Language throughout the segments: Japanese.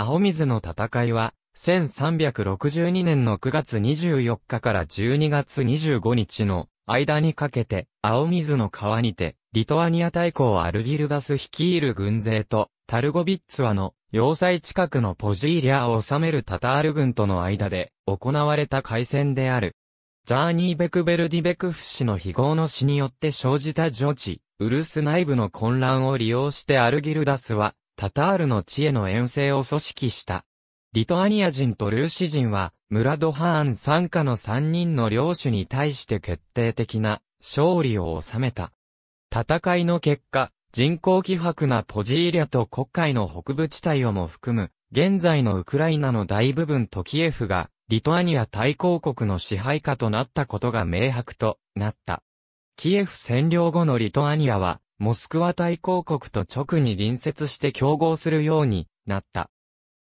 青水の戦いは、1362年の9月24日から12月25日の間にかけて、青水の川にて、リトアニア大公アルギルダス率いる軍勢と、タルゴビッツワの要塞近くのポジーリアを治めるタタール軍との間で行われた海戦である。ジャーニーベクベルディベクフ氏の非合の死によって生じた上地、ウルス内部の混乱を利用してアルギルダスは、タタールの地への遠征を組織した。リトアニア人とルーシ人は、ムラドハーン参加の3人の領主に対して決定的な勝利を収めた。戦いの結果、人口希薄なポジーリャと国会の北部地帯をも含む、現在のウクライナの大部分とキエフが、リトアニア大公国の支配下となったことが明白となった。キエフ占領後のリトアニアは、モスクワ大公国と直に隣接して競合するようになった。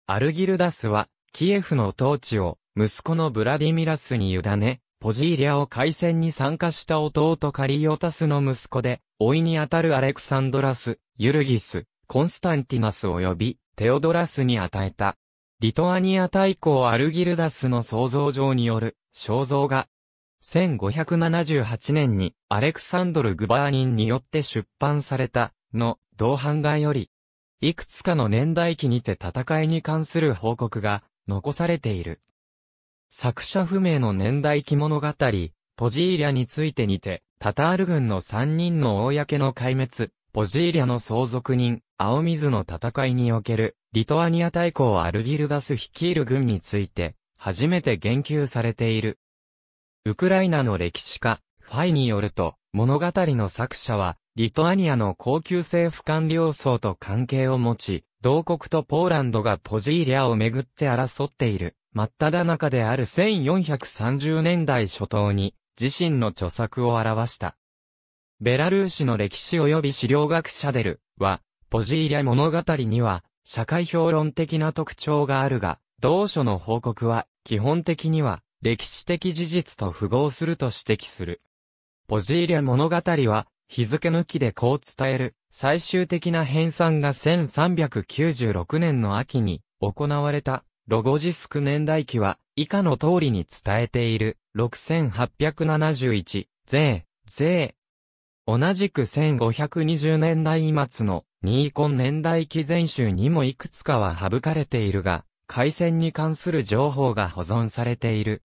アルギルダスは、キエフの統治を、息子のブラディミラスに委ね、ポジーリアを海戦に参加した弟カリオタスの息子で、いにあたるアレクサンドラス、ユルギス、コンスタンティナス及び、テオドラスに与えた。リトアニア大公アルギルダスの創造上による、肖像画、1578年にアレクサンドル・グバーニンによって出版された、の、同版画より、いくつかの年代記にて戦いに関する報告が残されている。作者不明の年代記物語、ポジーリャについてにて、タタール軍の三人の公の壊滅、ポジーリャの相続人、青水の戦いにおける、リトアニア大公アルギルダス率いる軍について、初めて言及されている。ウクライナの歴史家、ファイによると、物語の作者は、リトアニアの高級政府官僚層と関係を持ち、同国とポーランドがポジーリアをめぐって争っている、真っ只中である1430年代初頭に、自身の著作を表した。ベラルーシの歴史及び資料学者デルは、ポジーリア物語には、社会評論的な特徴があるが、同書の報告は、基本的には、歴史的事実と符合すると指摘する。ポジーリャ物語は、日付抜きでこう伝える、最終的な編纂が1396年の秋に行われた、ロゴジスク年代記は、以下の通りに伝えている、6871、税、税。同じく1520年代末の、ニーコン年代記全集にもいくつかは省かれているが、回線に関する情報が保存されている。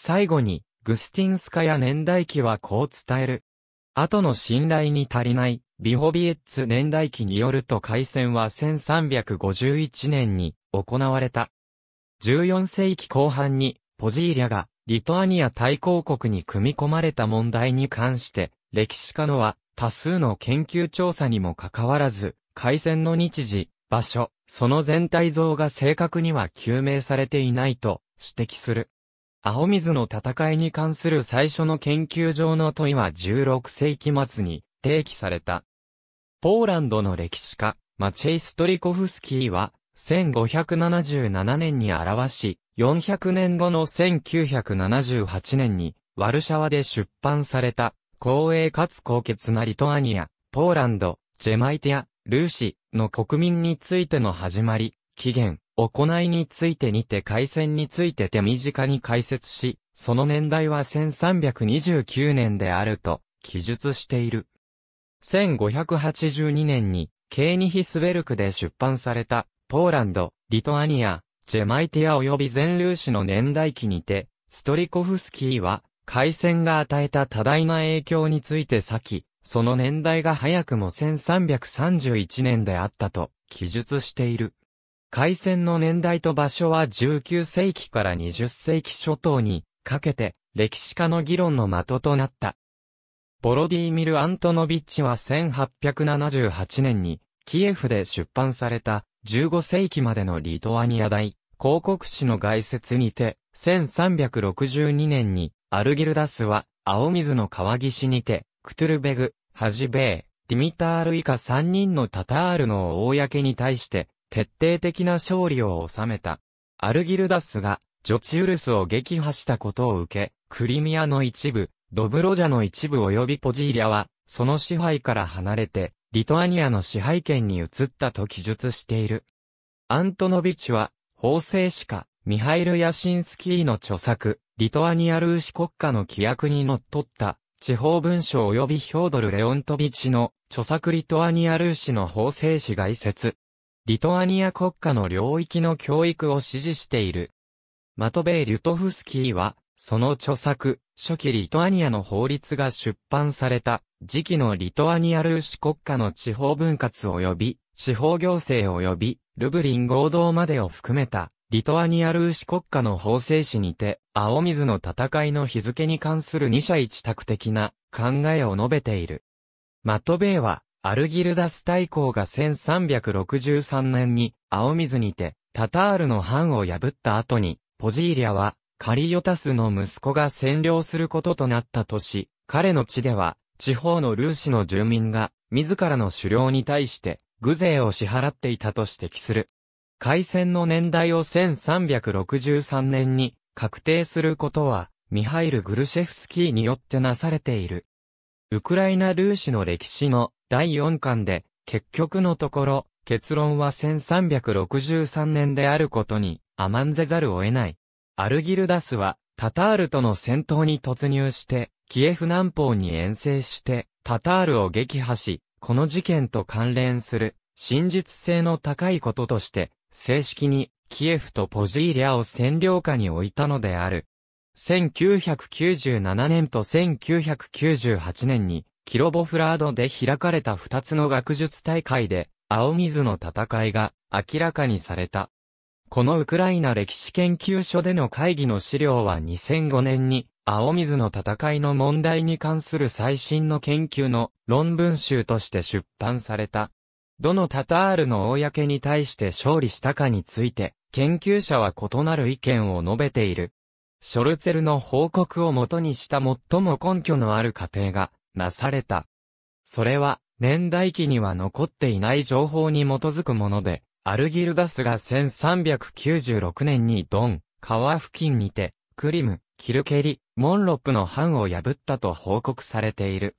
最後に、グスティンスカや年代記はこう伝える。後の信頼に足りない、ビホビエッツ年代記によると開戦は1351年に行われた。14世紀後半に、ポジーリャが、リトアニア大公国に組み込まれた問題に関して、歴史家のは、多数の研究調査にもかかわらず、海戦の日時、場所、その全体像が正確には究明されていないと指摘する。青水の戦いに関する最初の研究上の問いは16世紀末に提起された。ポーランドの歴史家、マチェイ・ストリコフスキーは、1577年に表し、400年後の1978年に、ワルシャワで出版された、光栄かつ高潔なリトアニア、ポーランド、ジェマイティア、ルーシの国民についての始まり、起源、行いについてにて海戦について手短に解説し、その年代は1329年であると記述している。1582年に、ケーニヒスベルクで出版された、ポーランド、リトアニア、ジェマイティア及び全粒子の年代記にて、ストリコフスキーは、海戦が与えた多大な影響について先、その年代が早くも1331年であったと記述している。海戦の年代と場所は19世紀から20世紀初頭にかけて歴史家の議論の的となった。ボロディーミル・アントノビッチは1878年にキエフで出版された15世紀までのリトアニア大広告誌の概説にて1362年にアルギルダスは青水の川岸にてクトゥルベグ、ハジベー、ディミタール以下3人のタタールの公に対して徹底的な勝利を収めた。アルギルダスが、ジョチウルスを撃破したことを受け、クリミアの一部、ドブロジャの一部及びポジーリャは、その支配から離れて、リトアニアの支配権に移ったと記述している。アントノビチは、法制史家、ミハイル・ヤシンスキーの著作、リトアニア・ルーシ国家の規約に則っった、地方文書及びヒョードル・レオントビチの、著作リトアニア・ルーシの法制史外説、リトアニア国家の領域の教育を支持している。マトベイ・リュトフスキーは、その著作、初期リトアニアの法律が出版された、時期のリトアニアルーシ国家の地方分割及び、地方行政及び、ルブリン合同までを含めた、リトアニアルーシ国家の法制史にて、青水の戦いの日付に関する二者一択的な考えを述べている。マトベイは、アルギルダス大公が1363年に青水にてタタールの藩を破った後に、ポジーリアはカリヨタスの息子が占領することとなった年、彼の地では地方のルーシの住民が自らの狩猟に対して具税を支払っていたと指摘する。開戦の年代を1363年に確定することは、ミハイル・グルシェフスキーによってなされている。ウクライナ・ルーシの歴史の第4巻で、結局のところ、結論は1363年であることに甘んぜざるを得ない。アルギルダスは、タタールとの戦闘に突入して、キエフ南方に遠征して、タタールを撃破し、この事件と関連する、真実性の高いこととして、正式に、キエフとポジーリャを占領下に置いたのである。1997年と1998年に、キロボフラードで開かれた二つの学術大会で、青水の戦いが明らかにされた。このウクライナ歴史研究所での会議の資料は2005年に、青水の戦いの問題に関する最新の研究の論文集として出版された。どのタタールの公に対して勝利したかについて、研究者は異なる意見を述べている。ショルツェルの報告をもとにした最も根拠のある過程が、なされた。それは、年代記には残っていない情報に基づくもので、アルギルダスが1396年にドン、川付近にて、クリム、キルケリ、モンロップの藩を破ったと報告されている。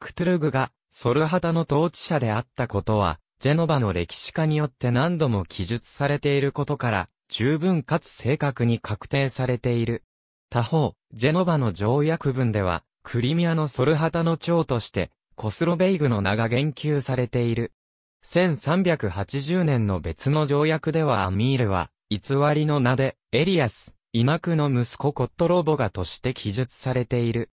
クトゥルグが、ソルハタの統治者であったことは、ジェノバの歴史家によって何度も記述されていることから、十分かつ正確に確定されている。他方、ジェノバの条約文では、クリミアのソルハタの長として、コスロベイグの名が言及されている。1380年の別の条約ではアミールは、偽りの名で、エリアス、イマクの息子コットロボガとして記述されている。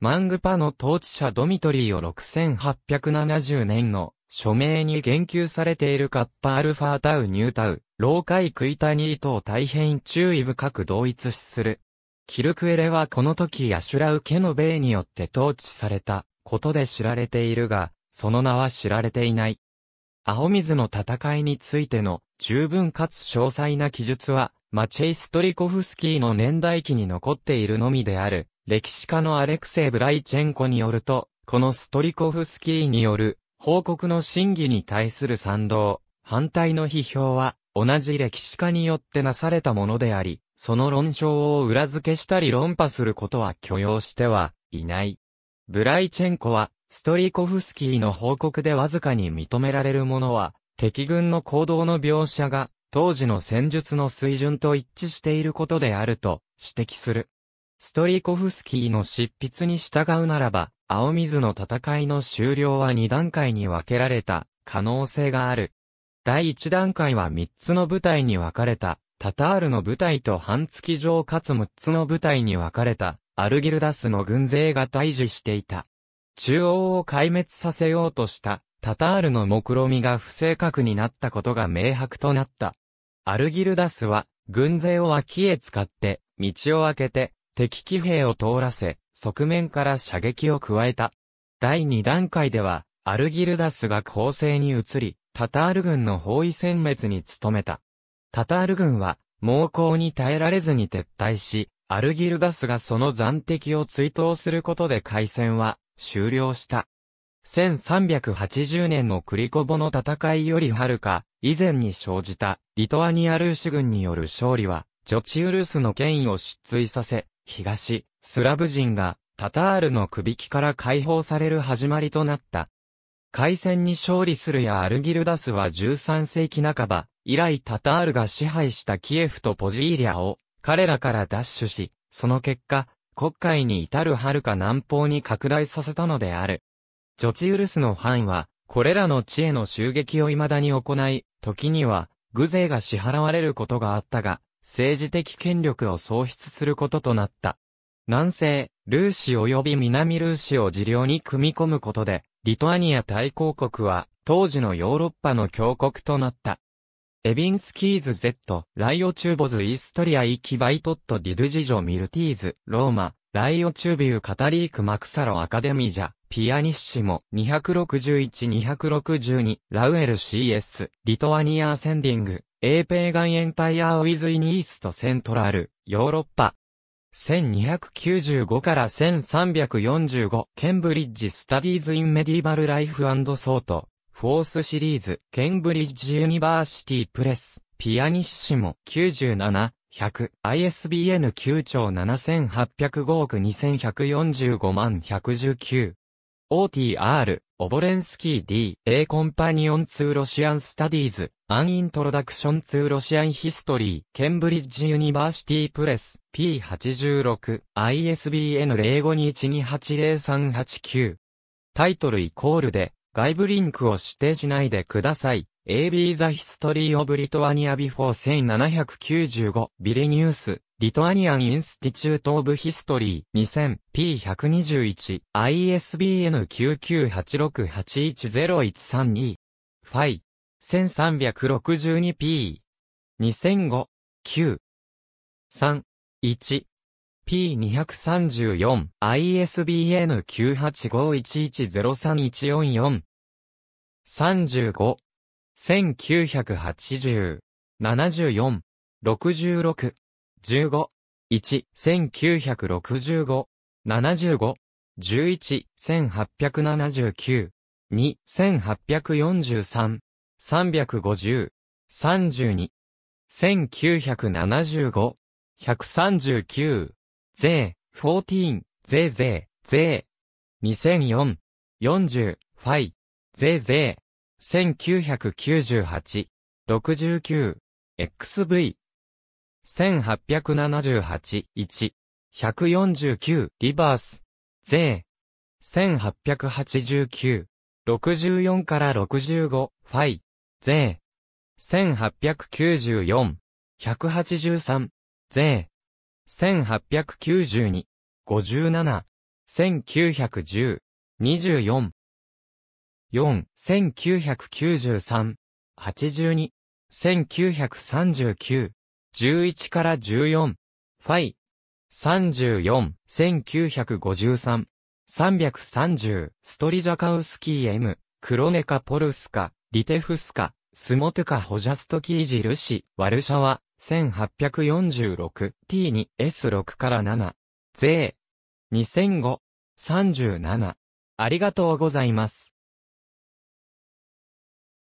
マングパの統治者ドミトリーを6870年の署名に言及されているカッパアルファタウニュータウ、老海クイタニーと大変注意深く同一視する。キルクエレはこの時ヤシュラウ・ケの米によって統治されたことで知られているが、その名は知られていない。青水の戦いについての十分かつ詳細な記述は、マチェイ・ストリコフスキーの年代記に残っているのみである、歴史家のアレクセイ・ブライチェンコによると、このストリコフスキーによる報告の真偽に対する賛同、反対の批評は、同じ歴史家によってなされたものであり、その論証を裏付けしたり論破することは許容してはいない。ブライチェンコは、ストリコフスキーの報告でわずかに認められるものは、敵軍の行動の描写が、当時の戦術の水準と一致していることであると指摘する。ストリコフスキーの執筆に従うならば、青水の戦いの終了は2段階に分けられた可能性がある。第1段階は3つの部隊に分かれたタタールの部隊と半月城かつ6つの部隊に分かれた、アルギルダスの軍勢が退治していた。中央を壊滅させようとした、タタールの目論みが不正確になったことが明白となった。アルギルダスは、軍勢を脇へ使って、道を開けて、敵騎兵を通らせ、側面から射撃を加えた。第2段階では、アルギルダスが攻勢に移り、タタール軍の包囲殲滅に努めた。タタール軍は、猛攻に耐えられずに撤退し、アルギルダスがその残敵を追悼することで海戦は終了した。1380年のクリコボの戦いよりはるか以前に生じたリトアニアルーシ軍による勝利はジョチウルスの権威を失墜させ東スラブ人がタタールの首引きから解放される始まりとなった。海戦に勝利するやアルギルダスは13世紀半ば以来タタールが支配したキエフとポジーリアを彼らから奪取し、その結果、国会に至る遥か南方に拡大させたのである。ジョチウルスの藩は、これらの地への襲撃を未だに行い、時には、具税が支払われることがあったが、政治的権力を喪失することとなった。南西、ルーシ及び南ルーシを自領に組み込むことで、リトアニア大公国は、当時のヨーロッパの強国となった。エビンスキーズ Z、ライオチューボズイストリアイキバイトットディドジジョミルティーズ、ローマ、ライオチュービューカタリークマクサロアカデミジャ、ピアニッシモ、261-262、ラウエル CS、リトアニアアセンディング、エーペーガンエンパイアウィズイニーストセントラル、ヨーロッパ。1295から1345、ケンブリッジスタディーズインメディバルライフソート。フォースシリーズ、ケンブリッジユニバーシティプレス、ピアニッシモ97、100、ISBN 9兆7805億2145万119。OTR、オボレンスキー D、A コンパニオンー・ロシアンスタディーズ、アンイントロダクションー・ロシアンヒストリー、ケンブリッジユニバーシティプレス、P86、ISBN 0521280389。タイトルイコールで、外部リンクを指定しないでください。AB The History of Lithuania Before 1795ビリニュース Lithuanian Institute of History 2000 P121 ISBN 9986810132ファイ 1362P2005 9 3 1 P234、ISBN 98511031444。35、1980、74、66、15、1、1965、75、11、1879、2、1843、350、32、1975、139、フォー、ーティン、ゼーゼー、ゼ2004、40、ファイ、九百1998、69、XV。1878、1、149、リバース。百1889、64から65、ファイ、九1894、183、ー。1892、57、1910、24、4、1993、82、1939、11から14、ファイ、34、1953、330、ストリジャカウスキー M、クロネカポルスカ、リテフスカ、スモトゥカホジャストキージルシ、ワルシャワ、1846t2s6 から7。税。2005。37。ありがとうございます。